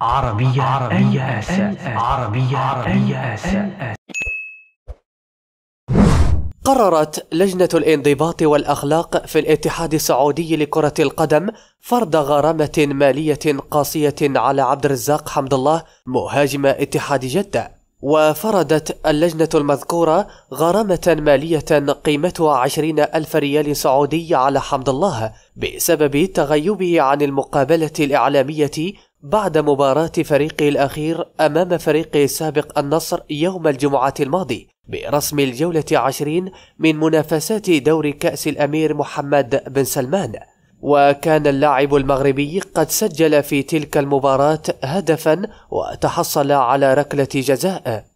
عربية عربية آسيا عربية عربية آسيا قررت لجنة الانضباط والأخلاق في الاتحاد السعودي لكرة القدم فرض غرامة مالية قاسية على عبد الرزاق حمد الله مهاجم اتحاد جدة وفرضت اللجنة المذكورة غرامة مالية قيمتها عشرين ألف ريال سعودي على حمد الله بسبب تغيبه عن المقابلة الإعلامية بعد مباراة فريقه الأخير أمام فريقه السابق النصر يوم الجمعة الماضي برسم الجولة عشرين من منافسات دور كأس الأمير محمد بن سلمان وكان اللاعب المغربي قد سجل في تلك المباراة هدفا وتحصل على ركلة جزاء